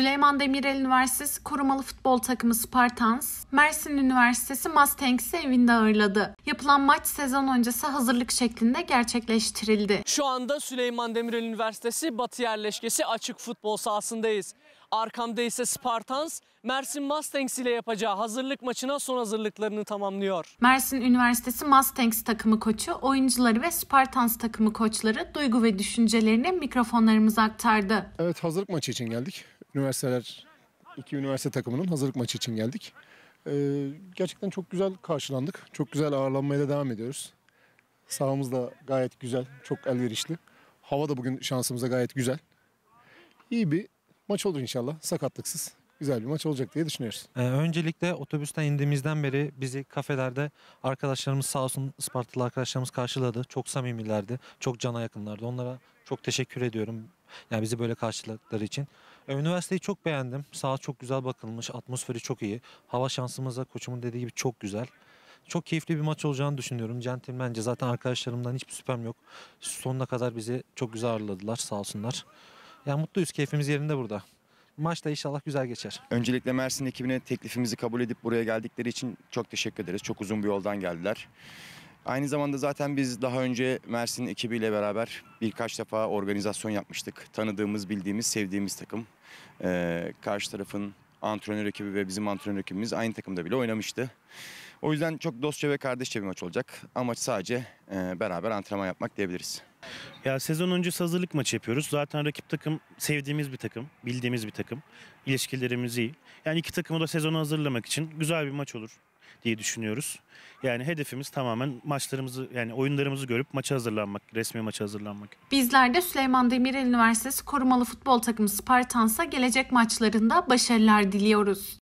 Süleyman Demirel Üniversitesi Korumalı Futbol Takımı Spartans, Mersin Üniversitesi Mustangs'i evinde ağırladı. Yapılan maç sezon öncesi hazırlık şeklinde gerçekleştirildi. Şu anda Süleyman Demirel Üniversitesi Batı yerleşkesi açık futbol sahasındayız. Arkamda ise Spartans, Mersin Mustangs ile yapacağı hazırlık maçına son hazırlıklarını tamamlıyor. Mersin Üniversitesi Mustangs takımı koçu, oyuncuları ve Spartans takımı koçları duygu ve düşüncelerini mikrofonlarımıza aktardı. Evet hazırlık maçı için geldik üniversiteler, iki üniversite takımının hazırlık maçı için geldik. Ee, gerçekten çok güzel karşılandık. Çok güzel ağırlanmaya da devam ediyoruz. Sahamız da gayet güzel, çok elverişli. Hava da bugün şansımıza gayet güzel. İyi bir maç olur inşallah, sakatlıksız. Güzel bir maç olacak diye düşünüyoruz. Ee, öncelikle otobüsten indiğimizden beri bizi kafelerde arkadaşlarımız sağ olsun Ispartalı arkadaşlarımız karşıladı. Çok samimilerdi, çok cana yakınlardı. Onlara çok teşekkür ediyorum. Yani bizi böyle karşıladıkları için. E, üniversiteyi çok beğendim. Sağ çok güzel bakılmış. Atmosferi çok iyi. Hava şansımız da koçumun dediği gibi çok güzel. Çok keyifli bir maç olacağını düşünüyorum. Centilmence zaten arkadaşlarımdan hiçbir süpem yok. Sonuna kadar bizi çok güzel ağırladılar sağ olsunlar. Yani mutluyuz. Keyfimiz yerinde burada. Maç da inşallah güzel geçer. Öncelikle Mersin ekibine teklifimizi kabul edip buraya geldikleri için çok teşekkür ederiz. Çok uzun bir yoldan geldiler. Aynı zamanda zaten biz daha önce Mersin ekibiyle beraber birkaç defa organizasyon yapmıştık. Tanıdığımız, bildiğimiz, sevdiğimiz takım. Ee, karşı tarafın antrenör ekibi ve bizim antrenör ekibimiz aynı takımda bile oynamıştı. O yüzden çok dostça ve kardeşçe bir maç olacak. Amaç sadece e, beraber antrenman yapmak diyebiliriz. Ya sezon öncesi hazırlık maçı yapıyoruz. Zaten rakip takım sevdiğimiz bir takım, bildiğimiz bir takım. İlişkilerimiz iyi. Yani iki takımı da sezonu hazırlamak için güzel bir maç olur diye düşünüyoruz. Yani hedefimiz tamamen maçlarımızı yani oyunlarımızı görüp maça hazırlanmak, resmi maça hazırlanmak. Bizler de Süleyman Demirel Üniversitesi Korumalı Futbol Takımı Spartans'a gelecek maçlarında başarılar diliyoruz.